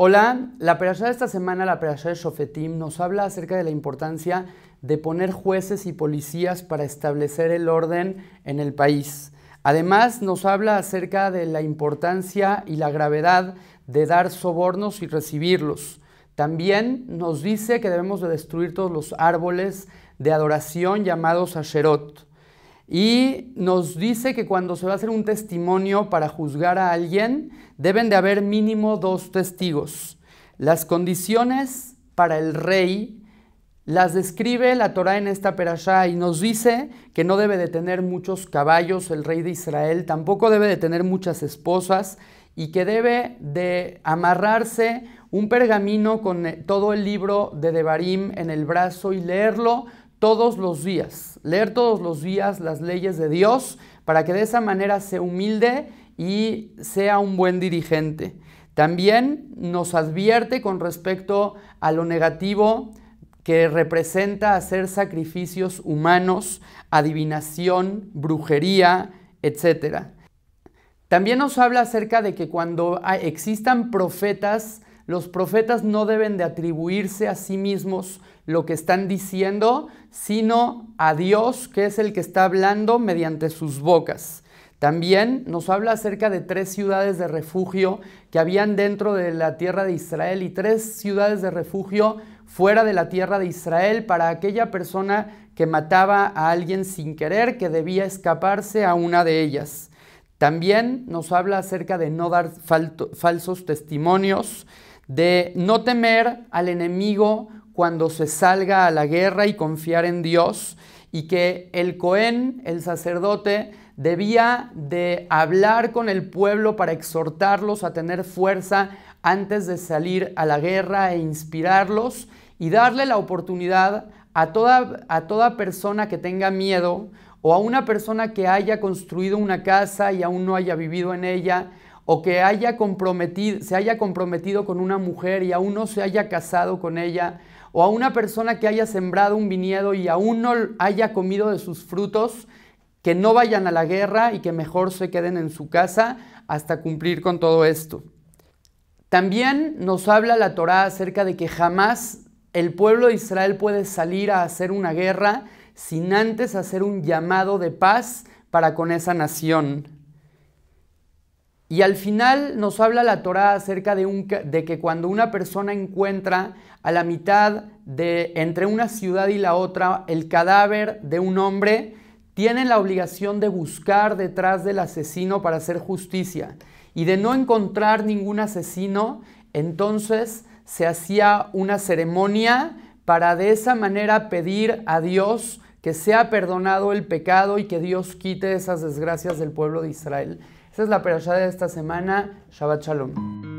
Hola, la perashá de esta semana, la perashá de Shofetim, nos habla acerca de la importancia de poner jueces y policías para establecer el orden en el país. Además, nos habla acerca de la importancia y la gravedad de dar sobornos y recibirlos. También nos dice que debemos de destruir todos los árboles de adoración llamados Asherot. Y nos dice que cuando se va a hacer un testimonio para juzgar a alguien, deben de haber mínimo dos testigos. Las condiciones para el rey las describe la Torá en esta perashá y nos dice que no debe de tener muchos caballos el rey de Israel, tampoco debe de tener muchas esposas y que debe de amarrarse un pergamino con todo el libro de Devarim en el brazo y leerlo todos los días, leer todos los días las leyes de Dios para que de esa manera se humilde y sea un buen dirigente. También nos advierte con respecto a lo negativo que representa hacer sacrificios humanos, adivinación, brujería, etc. También nos habla acerca de que cuando existan profetas, los profetas no deben de atribuirse a sí mismos lo que están diciendo, sino a Dios, que es el que está hablando mediante sus bocas. También nos habla acerca de tres ciudades de refugio que habían dentro de la tierra de Israel y tres ciudades de refugio fuera de la tierra de Israel para aquella persona que mataba a alguien sin querer, que debía escaparse a una de ellas. También nos habla acerca de no dar falsos testimonios, de no temer al enemigo cuando se salga a la guerra y confiar en Dios y que el Cohen, el sacerdote, debía de hablar con el pueblo para exhortarlos a tener fuerza antes de salir a la guerra e inspirarlos y darle la oportunidad a toda, a toda persona que tenga miedo o a una persona que haya construido una casa y aún no haya vivido en ella, o que haya se haya comprometido con una mujer y aún no se haya casado con ella, o a una persona que haya sembrado un viñedo y aún no haya comido de sus frutos, que no vayan a la guerra y que mejor se queden en su casa hasta cumplir con todo esto. También nos habla la Torá acerca de que jamás el pueblo de Israel puede salir a hacer una guerra sin antes hacer un llamado de paz para con esa nación. Y al final nos habla la Torá acerca de, de, que cuando una persona encuentra a la mitad de entre una ciudad y la otra el cadáver de un hombre, tiene la obligación de buscar detrás del asesino para hacer justicia. Y de no encontrar ningún asesino, entonces se hacía una ceremonia para de esa manera pedir a Dios que sea perdonado el pecado y que Dios quite esas desgracias del pueblo de Israel. Esa es la perashá de esta semana. Shabbat Shalom.